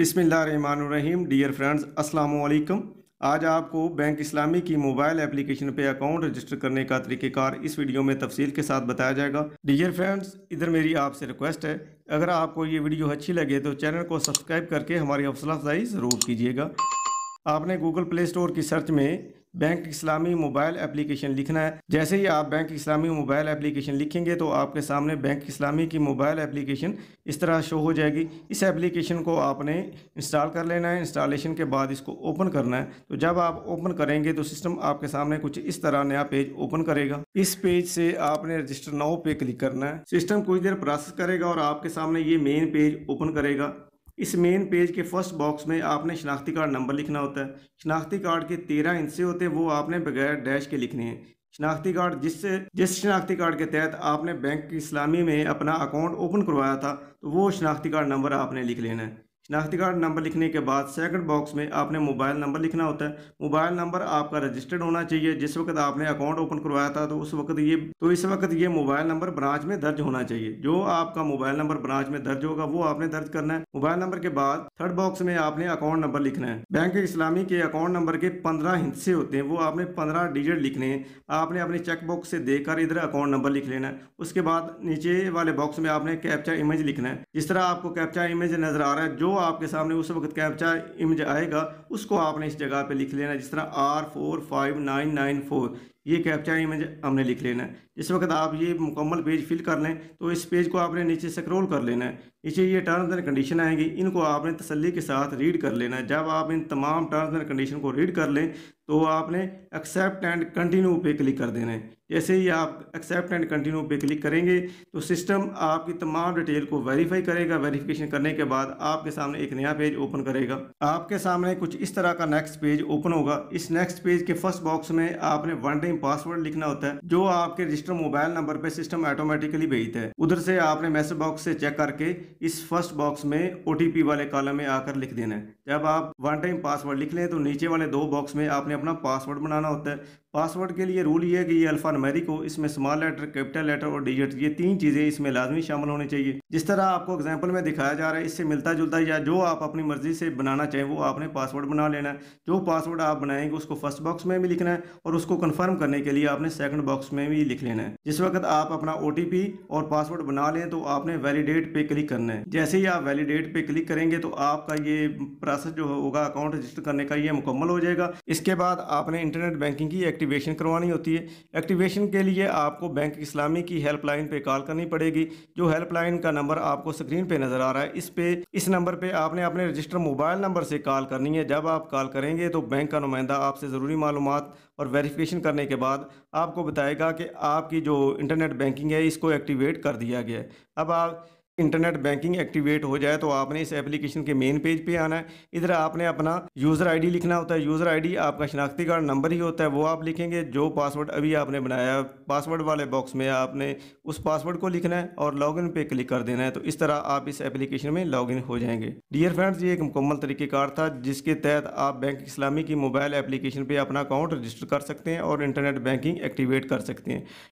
बिसमीम dear friends अस्सलाम वालेकुम आज आपको बैंक इस्लामी की मोबाइल एप्लीकेशन पे अकाउंट रजिस्टर करने का तरीक़ेकार इस वीडियो में तफसील के साथ बताया जाएगा डियर फ्रेंड्स इधर मेरी आपसे रिक्वेस्ट है अगर आपको ये वीडियो अच्छी लगे तो चैनल को सब्सक्राइब करके हमारी हौसला अफजाई ज़रूर कीजिएगा आपने गूगल प्ले स्टोर की सर्च में बैंक इस्लामी मोबाइल एप्लीकेशन लिखना है जैसे ही आप बैंक इस्लामी मोबाइल एप्लीकेशन लिखेंगे तो आपके सामने बैंक इस्लामी की मोबाइल एप्लीकेशन इस तरह शो हो जाएगी इस एप्लीकेशन को आपने इंस्टॉल कर लेना है इंस्टॉलेशन के बाद इसको ओपन करना है तो जब आप ओपन करेंगे तो सिस्टम आपके सामने कुछ इस तरह नया पेज ओपन करेगा इस पेज से आपने रजिस्टर नाउ पे क्लिक करना है सिस्टम कुछ देर प्रोसेस करेगा और आपके सामने ये मेन पेज ओपन करेगा इस मेन पेज के फर्स्ट बॉक्स में आपने शनाख्ती कार्ड नंबर लिखना होता है शनाख्ती कार्ड के तेरह हिस्से होते हैं वो आपने बगैर डैश के लिखने हैं शनाख्ती कार्ड जिससे जिस शनाख्ती कार्ड के तहत आपने बैंक इस्लामी में अपना अकाउंट ओपन करवाया था तो वो शनाख्ती कार्ड नंबर आपने लिख लेना है शनाख्ती कार्ड नंबर लिखने के बाद सेकंड बॉक्स में आपने मोबाइल नंबर लिखना होता है मोबाइल नंबर आपका रजिस्टर्ड होना चाहिए जिस वक्त आपने अकाउंट ओपन करवाया था तो उस वक्त ये तो इस वक्त ये मोबाइल नंबर ब्रांच में दर्ज होना चाहिए जो आपका मोबाइल नंबर ब्रांच में दर्ज होगा वो आपने दर्ज करना है मोबाइल नंबर के बाद थर्ड बॉक्स में आपने अकाउंट नंबर लिखना है बैंक इस्लामी के अकाउंट नंबर के पंद्रह हिस्से होते हैं वो आपने पंद्रह डिजिट लिखने हैं आपने अपने चेक बॉक्स से देखकर इधर अकाउंट नंबर लिख लेना है उसके बाद नीचे वाले बॉक्स में आपने कैप्चा इमेज लिखना है जिस तरह आपको कैप्चा इमेज नजर आ रहा है जो जो आपके सामने उस वक्त कैप्चा इमेज आएगा उसको आपने इस जगह पे लिख लेना जिस तरह R four five nine nine four ये कैप्चर इमेज हमने लिख लेना है इस वक्त आप ये मुकम्मल पेज फिल कर लें तो इस पेज को आपने नीचे स्क्रॉल कर लेना है नीचे ये टर्म्स एंड कंडीशन आएंगी इनको आपने तसली के साथ रीड कर लेना है जब आप इन तमाम टर्म्स एंड कंडीशन को रीड कर लें तो आपने एक्सेप्ट एंड कंटिन्यू पे क्लिक कर देना है जैसे ही आप एक्सेप्ट एंड कंटिन्यू पे क्लिक करेंगे तो सिस्टम आपकी तमाम डिटेल को वेरीफाई करेगा वेरीफिकेशन करने के बाद आपके सामने एक नया पेज ओपन करेगा आपके सामने कुछ इस तरह का नेक्स्ट पेज ओपन होगा इस नेक्स्ट पेज के फर्स्ट बॉक्स में आपने वन डे टाइम पासवर्ड लिखना होता है जो आपके रजिस्टर मोबाइल नंबर पे सिस्टम ऑटोमेटिकली भेजता है उधर से आपने मैसेज बॉक्स से चेक करके इस फर्स्ट बॉक्स में ओटीपी वाले कॉलम में आकर लिख देना है जब आप वन टाइम पासवर्ड लिख लें तो नीचे वाले दो बॉक्स में आपने अपना पासवर्ड बनाना होता है पासवर्ड के लिए रूल ये है कि ये अल्फ़ा नमेरिक हो इसमें स्मॉल लेटर कैपिटल लेटर और डिजिट ये तीन चीज़ें इसमें लाजमी शामिल होनी चाहिए जिस तरह आपको एग्जाम्पल में दिखाया जा रहा है इससे मिलता जुलता या जो आप अपनी मर्ज़ी से बनाना चाहें वो आपने पासवर्ड बना लेना है जो पासवर्ड आप बनाएंगे उसको फर्स्ट बॉक्स में भी लिखना है और उसको कन्फर्म करने के लिए आपने सेकेंड बॉक्स में भी लिख लेना है जिस वक्त आप अपना ओ और पासवर्ड बना लें तो आपने वैलीडेट पर क्लिक करना है जैसे ही आप वैलीडेट पे क्लिक करेंगे तो आपका ये प्रोसेस जो होगा अकाउंट रजिस्टर करने का ये मुकम्मल हो जाएगा इसके बाद आपने इंटरनेट बैंकिंग की एक्टिवेशन करवानी होती है एक्टिवेशन के लिए आपको बैंक इस्लामी की हेल्पलाइन पे कॉल करनी पड़ेगी जो हेल्पलाइन का नंबर आपको स्क्रीन पे नज़र आ रहा है इस पे इस नंबर पे आपने अपने रजिस्टर मोबाइल नंबर से कॉल करनी है जब आप कॉल करेंगे तो बैंक का नुमाइंदा आपसे ज़रूरी मालूम और वेरीफिकेशन करने के बाद आपको बताएगा कि आपकी जो इंटरनेट बैंकिंग है इसको एक्टिवेट कर दिया गया है अब आप इंटरनेट बैंकिंग एक्टिवेट हो जाए तो आपने इस एप्लीकेशन के मेन पेज पे आना है इधर आपने अपना यूज़र आईडी लिखना होता है यूज़र आईडी आपका शनाख्ती कार्ड नंबर ही होता है वो आप लिखेंगे जो पासवर्ड अभी आपने बनाया है पासवर्ड वाले बॉक्स में आपने उस पासवर्ड को लिखना है और लॉगिन पर क्लिक कर देना है तो इस तरह आप इस एप्लीकेशन में इन हो जाएंगे डियर फ्रेंड्स ये एक मुकम्मल तरीक़ेकार था जिसके तहत आप बैंक इस्लामी की मोबाइल एप्लीकेशन पर अपना अकाउंट रजिस्टर कर सकते हैं और इंटरनेट बैंकिंग एक्टिवेट कर सकते हैं